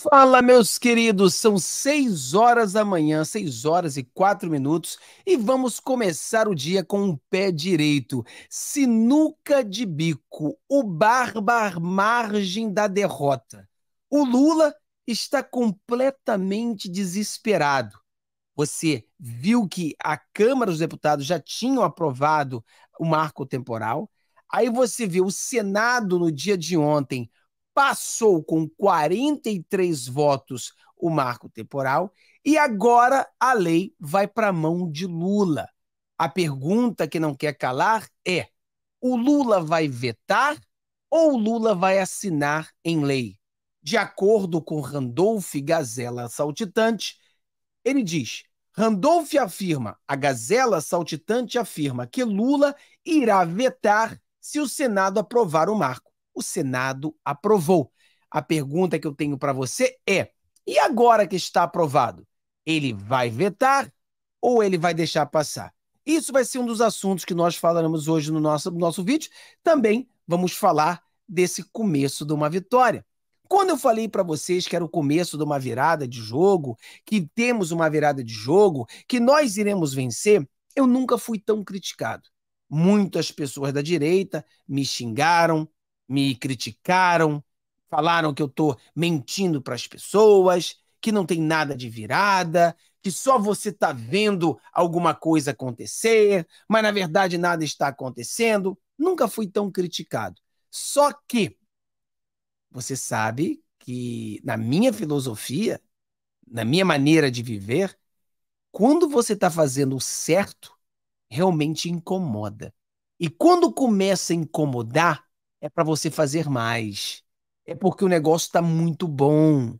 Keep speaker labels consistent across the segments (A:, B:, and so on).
A: Fala, meus queridos, são 6 horas da manhã, 6 horas e 4 minutos, e vamos começar o dia com o pé direito. Sinuca de bico, o barbar margem da derrota. O Lula está completamente desesperado. Você viu que a Câmara dos Deputados já tinham aprovado o marco temporal, aí você viu o Senado no dia de ontem passou com 43 votos o marco temporal e agora a lei vai para a mão de Lula. A pergunta que não quer calar é: o Lula vai vetar ou o Lula vai assinar em lei? De acordo com Randolph Gazela Saltitante, ele diz: Randolph afirma, a Gazela Saltitante afirma que Lula irá vetar se o Senado aprovar o marco o Senado aprovou. A pergunta que eu tenho para você é: e agora que está aprovado, ele vai vetar ou ele vai deixar passar? Isso vai ser um dos assuntos que nós falaremos hoje no nosso, no nosso vídeo. Também vamos falar desse começo de uma vitória. Quando eu falei para vocês que era o começo de uma virada de jogo, que temos uma virada de jogo, que nós iremos vencer, eu nunca fui tão criticado. Muitas pessoas da direita me xingaram, me criticaram, falaram que eu estou mentindo para as pessoas, que não tem nada de virada, que só você está vendo alguma coisa acontecer, mas na verdade nada está acontecendo. Nunca fui tão criticado. Só que você sabe que na minha filosofia, na minha maneira de viver, quando você está fazendo o certo, realmente incomoda. E quando começa a incomodar, é para você fazer mais. É porque o negócio está muito bom.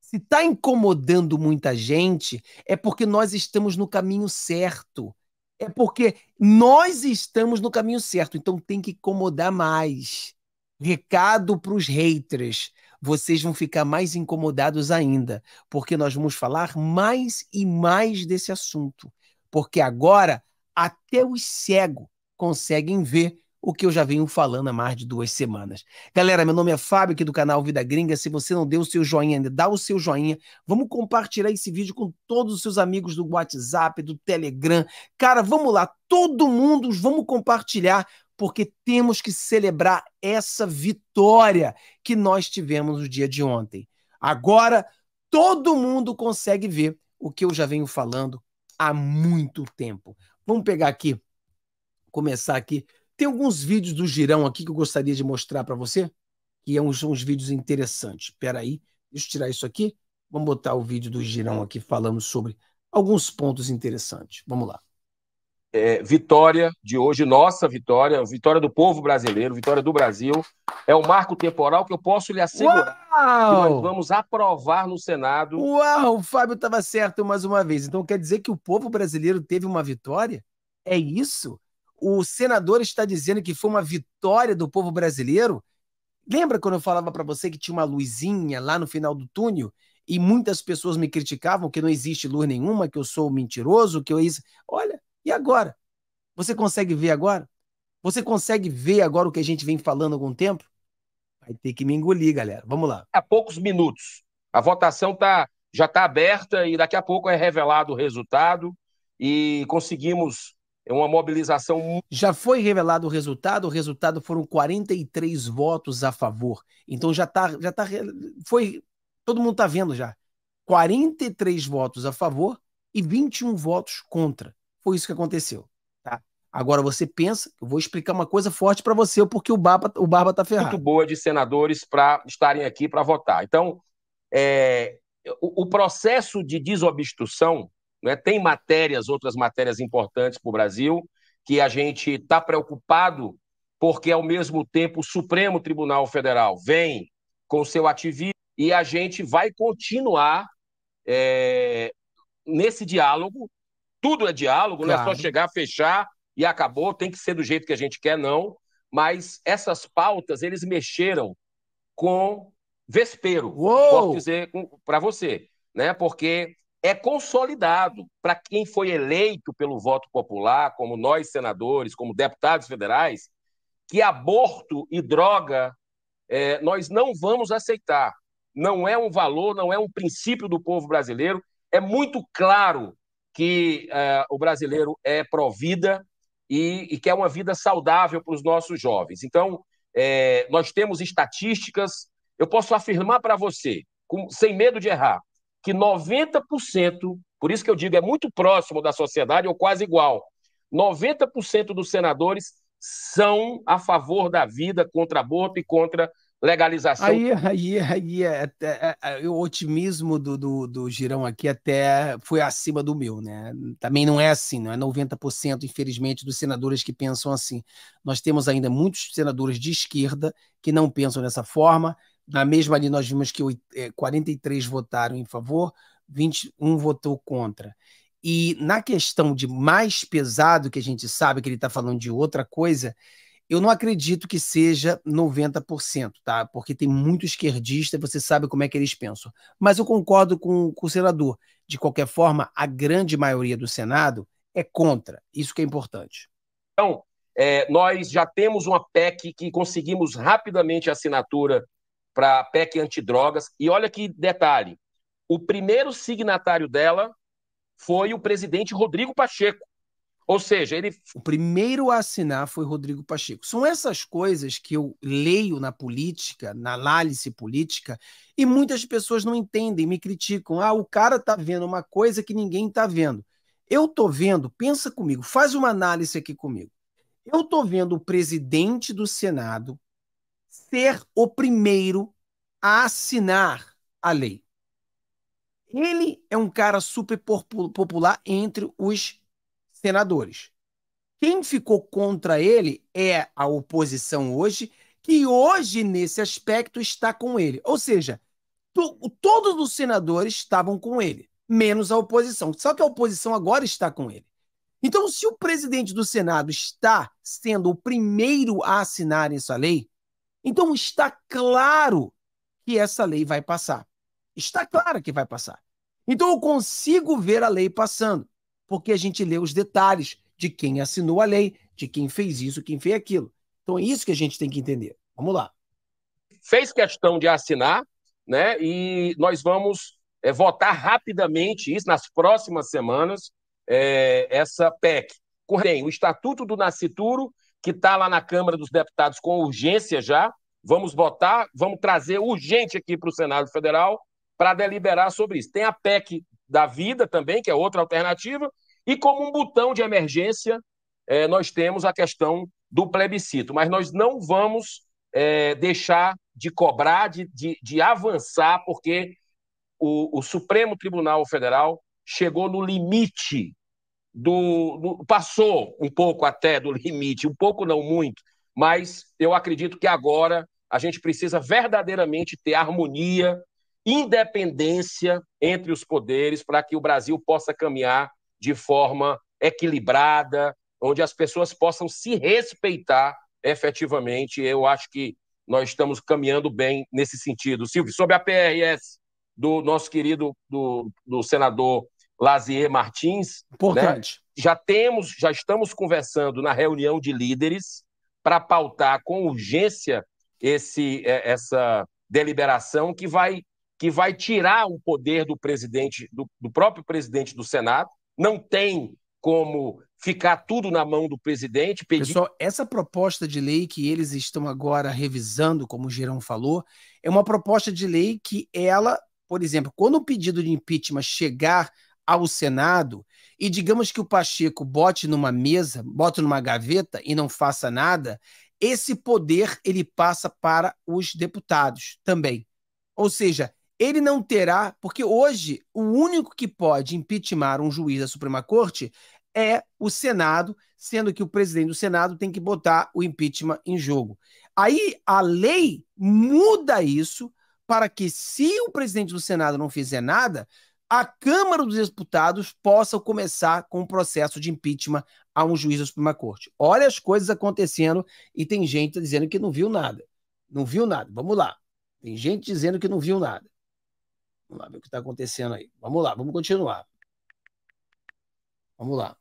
A: Se está incomodando muita gente, é porque nós estamos no caminho certo. É porque nós estamos no caminho certo. Então tem que incomodar mais. Recado para os haters vocês vão ficar mais incomodados ainda, porque nós vamos falar mais e mais desse assunto. Porque agora até os cegos conseguem ver o que eu já venho falando há mais de duas semanas. Galera, meu nome é Fábio, aqui do canal Vida Gringa. Se você não deu o seu joinha ainda, dá o seu joinha. Vamos compartilhar esse vídeo com todos os seus amigos do WhatsApp, do Telegram. Cara, vamos lá, todo mundo, vamos compartilhar, porque temos que celebrar essa vitória que nós tivemos no dia de ontem. Agora, todo mundo consegue ver o que eu já venho falando há muito tempo. Vamos pegar aqui, começar aqui tem alguns vídeos do Girão aqui que eu gostaria de mostrar para você, que são é uns, uns vídeos interessantes. Espera aí, deixa eu tirar isso aqui. Vamos botar o vídeo do Girão aqui falando sobre alguns pontos interessantes.
B: Vamos lá. É, vitória de hoje, nossa vitória, vitória do povo brasileiro, vitória do Brasil, é o marco temporal que eu posso lhe assegurar Uau! que nós vamos aprovar no Senado. Uau,
A: o Fábio estava certo mais uma vez. Então quer dizer que o povo brasileiro teve uma vitória? É isso? o senador está dizendo que foi uma vitória do povo brasileiro. Lembra quando eu falava para você que tinha uma luzinha lá no final do túnel e muitas pessoas me criticavam que não existe luz nenhuma, que eu sou mentiroso, que eu isso. Olha, e agora? Você consegue ver agora? Você consegue ver agora o que a gente vem falando há algum tempo? Vai ter que me engolir, galera. Vamos lá.
B: Há poucos minutos. A votação tá, já está aberta e daqui a pouco é revelado o resultado e conseguimos é uma mobilização.
A: Já foi revelado o resultado, o resultado foram 43 votos a favor. Então já está, já tá foi todo mundo está vendo já. 43 votos a favor e 21 votos contra. Foi isso que aconteceu, tá? Agora você pensa, eu vou explicar uma coisa forte para você porque o Barba, o Barba tá ferrado. Muito
B: boa de senadores para estarem aqui para votar. Então, é, o, o processo de desobstrução né? Tem matérias, outras matérias importantes para o Brasil, que a gente está preocupado, porque, ao mesmo tempo, o Supremo Tribunal Federal vem com seu ativismo e a gente vai continuar é, nesse diálogo. Tudo é diálogo, claro. não é só chegar, fechar e acabou, tem que ser do jeito que a gente quer, não. Mas essas pautas, eles mexeram com vespeiro, Uou! posso dizer para você, né? Porque é consolidado para quem foi eleito pelo voto popular, como nós senadores, como deputados federais, que aborto e droga é, nós não vamos aceitar. Não é um valor, não é um princípio do povo brasileiro. É muito claro que é, o brasileiro é pró-vida e, e quer uma vida saudável para os nossos jovens. Então, é, nós temos estatísticas. Eu posso afirmar para você, com, sem medo de errar, que 90%, por isso que eu digo, é muito próximo da sociedade ou quase igual. 90% dos senadores são a favor da vida, contra aborto e contra legalização. Aí,
A: aí, aí é, é, é, é, o otimismo do, do, do Girão aqui até foi acima do meu, né? Também não é assim, não é 90%, infelizmente, dos senadores que pensam assim. Nós temos ainda muitos senadores de esquerda que não pensam dessa forma, na mesma ali, nós vimos que 43 eh, votaram em favor, 21 votou contra. E na questão de mais pesado, que a gente sabe que ele está falando de outra coisa, eu não acredito que seja 90%, tá? Porque tem muito esquerdista, você sabe como é que eles pensam. Mas eu concordo com, com o senador. De qualquer forma, a grande maioria do Senado é contra. Isso que é importante.
B: Então, é, nós já temos uma PEC que conseguimos rapidamente a assinatura para a PEC antidrogas. E olha que detalhe: o primeiro signatário dela foi o presidente Rodrigo Pacheco. Ou seja, ele. O
A: primeiro a assinar foi Rodrigo Pacheco. São essas coisas que eu leio na política, na análise política, e muitas pessoas não entendem, me criticam. Ah, o cara tá vendo uma coisa que ninguém tá vendo. Eu tô vendo, pensa comigo, faz uma análise aqui comigo. Eu tô vendo o presidente do Senado ser o primeiro a assinar a lei. Ele é um cara super popular entre os senadores. Quem ficou contra ele é a oposição hoje, que hoje, nesse aspecto, está com ele. Ou seja, to todos os senadores estavam com ele, menos a oposição. Só que a oposição agora está com ele. Então, se o presidente do Senado está sendo o primeiro a assinar essa lei, então está claro que essa lei vai passar. Está claro que vai passar. Então eu consigo ver a lei passando, porque a gente lê os detalhes de quem assinou a lei, de quem fez isso, quem fez aquilo. Então é isso que a gente tem que entender. Vamos lá.
B: Fez questão de assinar, né? E nós vamos é, votar rapidamente isso nas próximas semanas é, essa PEC. Tem o Estatuto do Nascituro que está lá na Câmara dos Deputados com urgência já. Vamos votar, vamos trazer urgente aqui para o Senado Federal para deliberar sobre isso. Tem a PEC da vida também, que é outra alternativa, e como um botão de emergência, é, nós temos a questão do plebiscito. Mas nós não vamos é, deixar de cobrar, de, de, de avançar, porque o, o Supremo Tribunal Federal chegou no limite do, do, passou um pouco até do limite, um pouco não muito, mas eu acredito que agora a gente precisa verdadeiramente ter harmonia, independência entre os poderes para que o Brasil possa caminhar de forma equilibrada, onde as pessoas possam se respeitar efetivamente. Eu acho que nós estamos caminhando bem nesse sentido. Silvio, sobre a PRS do nosso querido do, do senador Lazier Martins. Né? Importante. Né? Já temos, já estamos conversando na reunião de líderes para pautar com urgência esse, é, essa deliberação que vai, que vai tirar o poder do presidente, do, do próprio presidente do Senado. Não tem como ficar tudo na mão do presidente. Pedir... Pessoal,
A: essa proposta de lei que eles estão agora revisando, como o Gerão falou, é uma proposta de lei que ela, por exemplo, quando o pedido de impeachment chegar ao Senado e digamos que o Pacheco bote numa mesa, bote numa gaveta e não faça nada, esse poder ele passa para os deputados também. Ou seja, ele não terá, porque hoje o único que pode impeachmentar um juiz da Suprema Corte é o Senado, sendo que o presidente do Senado tem que botar o impeachment em jogo. Aí a lei muda isso para que, se o presidente do Senado não fizer nada, a Câmara dos Deputados possa começar com o um processo de impeachment a um juiz da Suprema Corte. Olha as coisas acontecendo e tem gente dizendo que não viu nada. Não viu nada. Vamos lá. Tem gente dizendo que não viu nada.
B: Vamos lá ver o que está acontecendo aí. Vamos lá, vamos continuar. Vamos lá.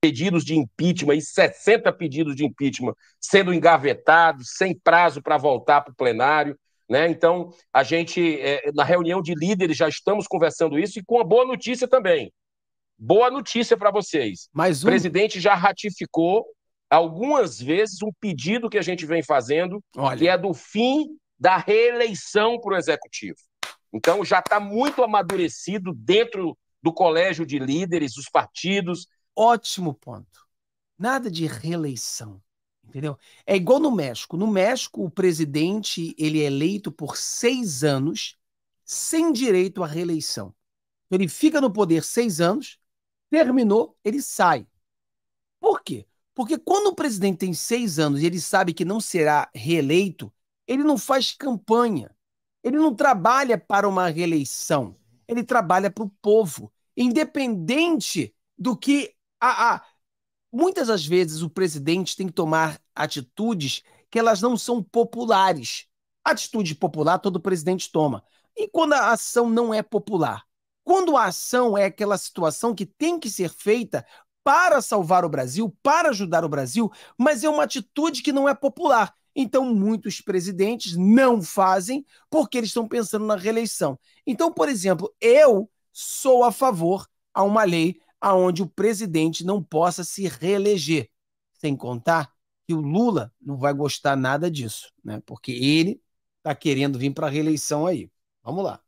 B: Pedidos de impeachment e 60 pedidos de impeachment sendo engavetados, sem prazo para voltar para o plenário. Né? Então, a gente, é, na reunião de líderes, já estamos conversando isso e com a boa notícia também. Boa notícia para vocês. Mais um... O presidente já ratificou algumas vezes um pedido que a gente vem fazendo, Olha. que é do fim da reeleição para o executivo. Então, já está muito amadurecido dentro do colégio de líderes, dos partidos. Ótimo ponto. Nada de
A: reeleição. Entendeu? É igual no México. No México, o presidente ele é eleito por seis anos sem direito à reeleição. Ele fica no poder seis anos, terminou, ele sai. Por quê? Porque quando o presidente tem seis anos e ele sabe que não será reeleito, ele não faz campanha. Ele não trabalha para uma reeleição. Ele trabalha para o povo, independente do que a, a muitas das vezes o presidente tem que tomar atitudes que elas não são populares. Atitude popular todo presidente toma. E quando a ação não é popular? Quando a ação é aquela situação que tem que ser feita para salvar o Brasil, para ajudar o Brasil, mas é uma atitude que não é popular. Então, muitos presidentes não fazem porque eles estão pensando na reeleição. Então, por exemplo, eu sou a favor a uma lei aonde o presidente não possa se reeleger. Sem contar que o Lula não vai gostar nada disso, né? Porque ele está querendo vir para a reeleição aí. Vamos lá.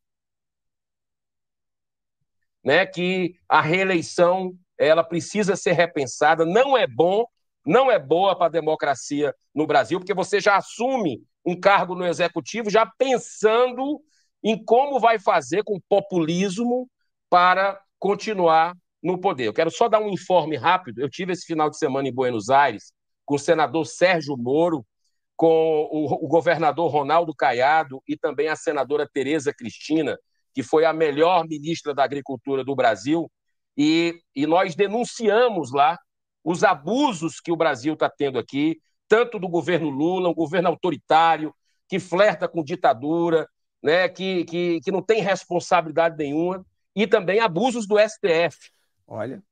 B: Né, que a reeleição ela precisa ser repensada, não é bom, não é boa para a democracia no Brasil, porque você já assume um cargo no executivo já pensando em como vai fazer com populismo para continuar no poder. Eu quero só dar um informe rápido. Eu tive esse final de semana em Buenos Aires com o senador Sérgio Moro, com o, o governador Ronaldo Caiado e também a senadora Tereza Cristina, que foi a melhor ministra da Agricultura do Brasil. E, e nós denunciamos lá os abusos que o Brasil está tendo aqui, tanto do governo Lula, um governo autoritário, que flerta com ditadura, né, que, que, que não tem responsabilidade nenhuma, e também abusos do STF Olha,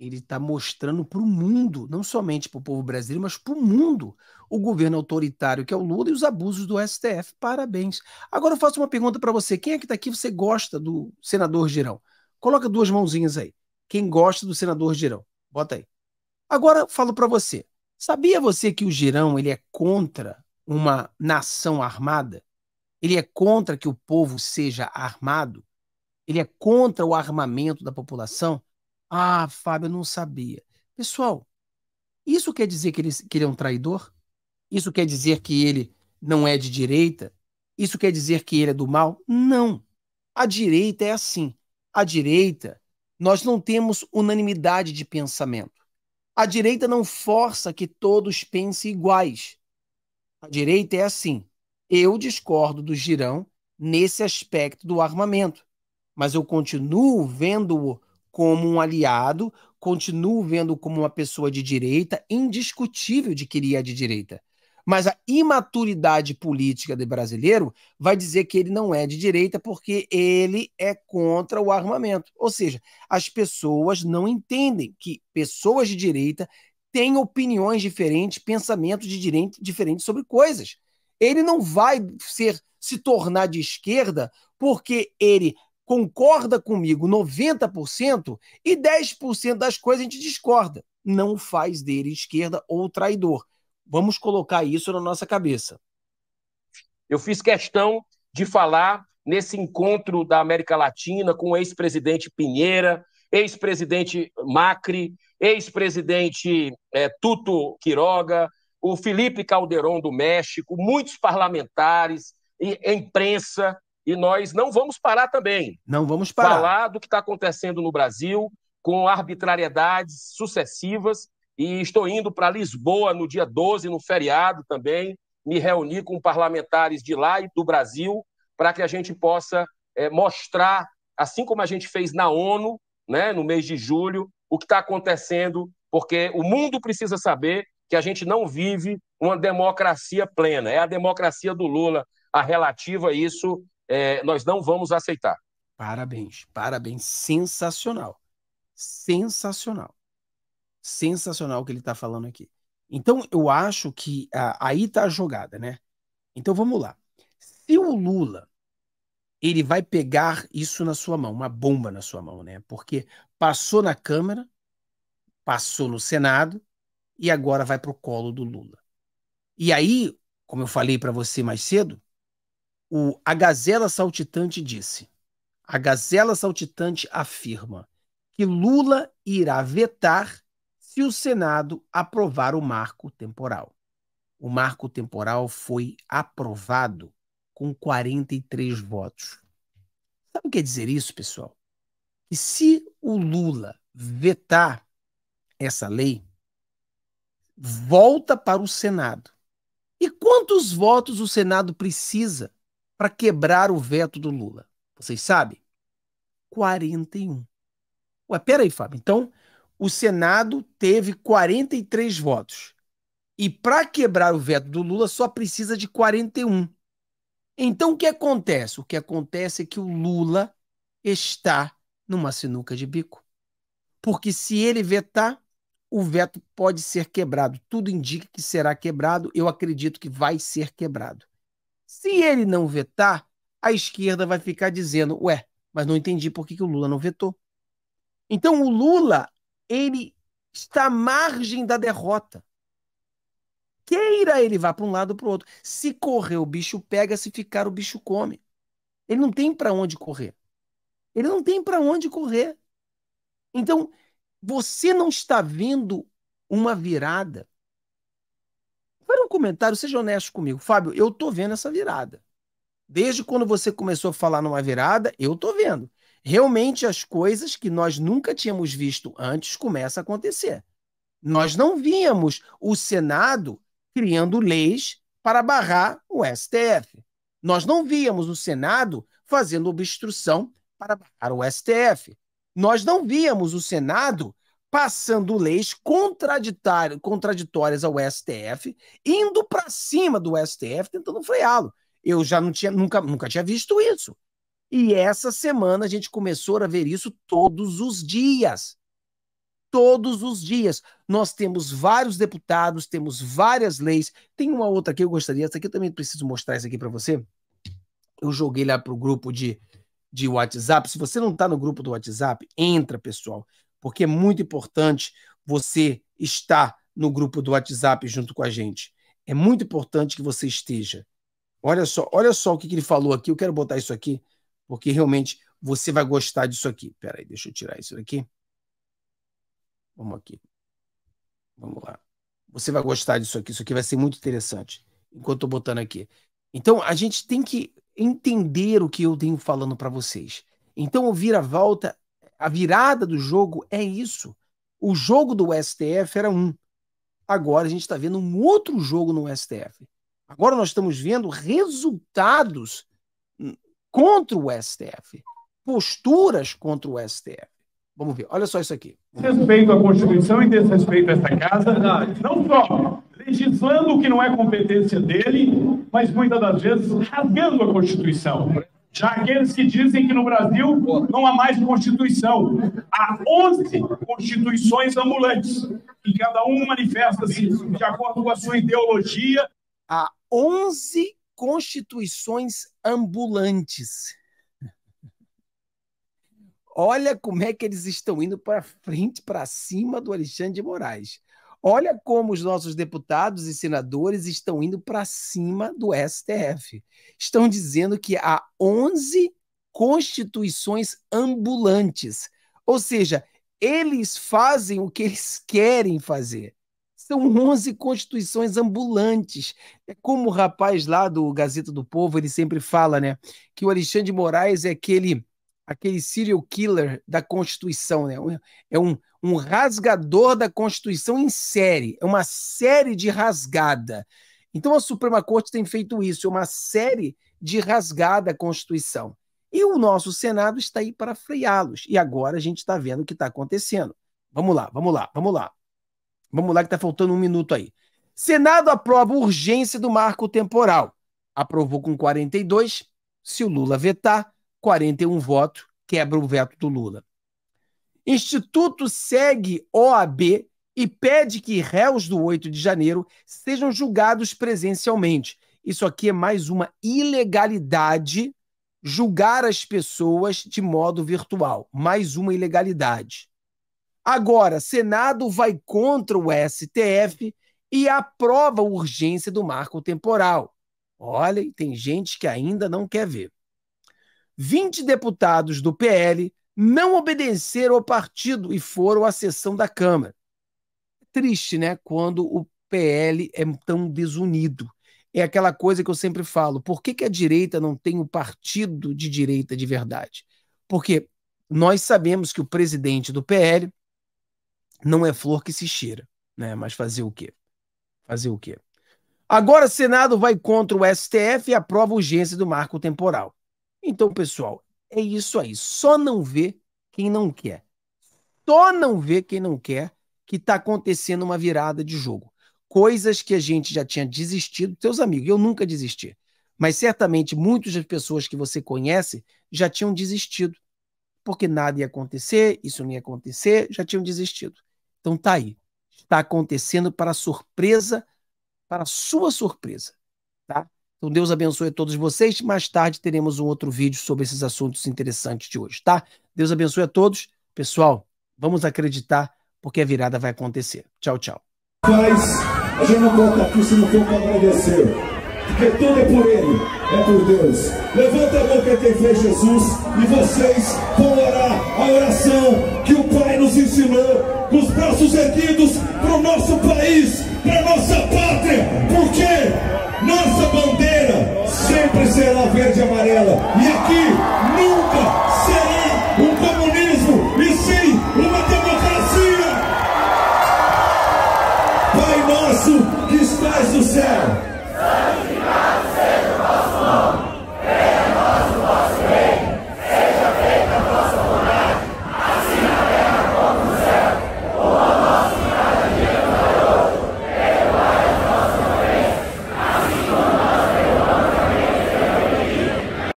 A: ele está mostrando para o mundo, não somente para o povo brasileiro, mas para o mundo, o governo autoritário que é o Lula e os abusos do STF. Parabéns. Agora eu faço uma pergunta para você. Quem é que está aqui você gosta do senador Girão? Coloca duas mãozinhas aí. Quem gosta do senador Girão? Bota aí. Agora eu falo para você. Sabia você que o Girão ele é contra uma nação armada? Ele é contra que o povo seja armado? Ele é contra o armamento da população? Ah, Fábio, eu não sabia. Pessoal, isso quer dizer que ele, que ele é um traidor? Isso quer dizer que ele não é de direita? Isso quer dizer que ele é do mal? Não. A direita é assim. A direita, nós não temos unanimidade de pensamento. A direita não força que todos pensem iguais. A direita é assim. Eu discordo do Girão nesse aspecto do armamento, mas eu continuo vendo-o como um aliado, continuo vendo como uma pessoa de direita, indiscutível de que ele é de direita. Mas a imaturidade política do brasileiro vai dizer que ele não é de direita porque ele é contra o armamento. Ou seja, as pessoas não entendem que pessoas de direita têm opiniões diferentes, pensamentos de direita diferentes sobre coisas. Ele não vai ser se tornar de esquerda porque ele concorda comigo 90% e 10% das coisas a gente discorda. Não faz dele esquerda ou traidor. Vamos colocar isso
B: na nossa cabeça. Eu fiz questão de falar nesse encontro da América Latina com o ex-presidente Pinheira, ex-presidente Macri, ex-presidente é, Tuto Quiroga, o Felipe Calderón do México, muitos parlamentares, imprensa, e nós não vamos parar também. Não vamos parar. Falar do que está acontecendo no Brasil, com arbitrariedades sucessivas. E estou indo para Lisboa no dia 12, no feriado também, me reunir com parlamentares de lá e do Brasil, para que a gente possa é, mostrar, assim como a gente fez na ONU, né, no mês de julho, o que está acontecendo, porque o mundo precisa saber que a gente não vive uma democracia plena. É a democracia do Lula a relativa, a isso é, nós não vamos aceitar. Parabéns, parabéns, sensacional. Sensacional.
A: Sensacional o que ele está falando aqui. Então, eu acho que ah, aí está a jogada, né? Então, vamos lá. Se o Lula ele vai pegar isso na sua mão, uma bomba na sua mão, né? Porque passou na Câmara, passou no Senado e agora vai para o colo do Lula. E aí, como eu falei para você mais cedo, o A Gazela Saltitante disse: A Gazela Saltitante afirma que Lula irá vetar se o Senado aprovar o marco temporal. O marco temporal foi aprovado com 43 votos. Sabe o que quer é dizer isso, pessoal? Que se o Lula vetar essa lei, volta para o Senado. E quantos votos o Senado precisa para quebrar o veto do Lula? Vocês sabem? 41. Ué, peraí, Fábio. Então, o Senado teve 43 votos. E para quebrar o veto do Lula só precisa de 41. Então, o que acontece? O que acontece é que o Lula está numa sinuca de bico. Porque se ele vetar, o veto pode ser quebrado. Tudo indica que será quebrado. Eu acredito que vai ser quebrado. Se ele não vetar, a esquerda vai ficar dizendo, ué, mas não entendi por que, que o Lula não vetou. Então o Lula, ele está à margem da derrota. Queira ele vá para um lado ou para o outro. Se correr, o bicho pega, se ficar, o bicho come. Ele não tem para onde correr. Ele não tem para onde correr. Então, você não está vendo uma virada Fale um comentário, seja honesto comigo. Fábio, eu tô vendo essa virada. Desde quando você começou a falar numa virada, eu tô vendo. Realmente as coisas que nós nunca tínhamos visto antes começam a acontecer. Nós não víamos o Senado criando leis para barrar o STF. Nós não víamos o Senado fazendo obstrução para barrar o STF. Nós não víamos o Senado passando leis contraditórias ao STF, indo para cima do STF, tentando freá-lo. Eu já não tinha, nunca, nunca tinha visto isso. E essa semana a gente começou a ver isso todos os dias. Todos os dias. Nós temos vários deputados, temos várias leis. Tem uma outra que eu gostaria, essa aqui eu também preciso mostrar isso aqui para você. Eu joguei lá para o grupo de, de WhatsApp. Se você não está no grupo do WhatsApp, entra, pessoal porque é muito importante você estar no grupo do WhatsApp junto com a gente. É muito importante que você esteja. Olha só, olha só o que, que ele falou aqui. Eu quero botar isso aqui, porque realmente você vai gostar disso aqui. Pera aí, deixa eu tirar isso daqui. Vamos aqui. Vamos lá. Você vai gostar disso aqui. Isso aqui vai ser muito interessante. Enquanto eu botando aqui. Então, a gente tem que entender o que eu tenho falando para vocês. Então, o vira-volta a virada do jogo é isso. O jogo do STF era um. Agora a gente está vendo um outro jogo no STF. Agora nós estamos vendo resultados contra o STF, posturas contra o STF. Vamos ver, olha só isso aqui. Respeito à
B: Constituição e
A: desrespeito a esta casa, não só
B: legislando o
A: que não é competência dele, mas muitas das vezes rasgando a Constituição. Já aqueles que dizem que no Brasil não há mais Constituição. Há 11 constituições ambulantes, e cada um manifesta-se de acordo com a sua ideologia. Há 11 constituições ambulantes. Olha como é que eles estão indo para frente, para cima do Alexandre de Moraes. Olha como os nossos deputados e senadores estão indo para cima do STF. Estão dizendo que há 11 constituições ambulantes. Ou seja, eles fazem o que eles querem fazer. São 11 constituições ambulantes. É como o rapaz lá do Gazeta do Povo, ele sempre fala, né? Que o Alexandre de Moraes é aquele aquele serial killer da Constituição, né? É um, um rasgador da Constituição em série, é uma série de rasgada. Então a Suprema Corte tem feito isso, é uma série de rasgada à Constituição. E o nosso Senado está aí para freá-los. E agora a gente está vendo o que está acontecendo. Vamos lá, vamos lá, vamos lá. Vamos lá, que está faltando um minuto aí. Senado aprova urgência do marco temporal. Aprovou com 42. Se o Lula vetar, 41 votos, quebra o veto do Lula. Instituto segue OAB e pede que réus do 8 de janeiro sejam julgados presencialmente. Isso aqui é mais uma ilegalidade julgar as pessoas de modo virtual. Mais uma ilegalidade. Agora, Senado vai contra o STF e aprova a urgência do marco temporal. Olha, tem gente que ainda não quer ver. 20 deputados do PL não obedeceram ao partido e foram à sessão da Câmara. É triste, né? Quando o PL é tão desunido. É aquela coisa que eu sempre falo: por que, que a direita não tem um partido de direita de verdade? Porque nós sabemos que o presidente do PL não é flor que se cheira, né? Mas fazer o quê? Fazer o quê? Agora, Senado vai contra o STF e aprova a urgência do marco temporal. Então, pessoal, é isso aí. Só não vê quem não quer. Só não vê quem não quer que está acontecendo uma virada de jogo. Coisas que a gente já tinha desistido, teus amigos, eu nunca desisti. Mas certamente muitas das pessoas que você conhece já tinham desistido. Porque nada ia acontecer, isso não ia acontecer, já tinham desistido. Então tá aí. Está acontecendo para surpresa, para sua surpresa, tá? Então Deus abençoe a todos vocês. Mais tarde teremos um outro vídeo sobre esses assuntos interessantes de hoje, tá? Deus abençoe a todos. Pessoal, vamos acreditar porque a virada vai acontecer. Tchau, tchau. Mas a gente não volta aqui se não for para agradecer. Porque tudo é por Ele, é por Deus. Levanta a mão tem fé Jesus e vocês vão orar a oração que o nos ensinou, com os braços erguidos para o nosso país, para a nossa pátria, porque nossa bandeira sempre será verde e amarela. E aqui nunca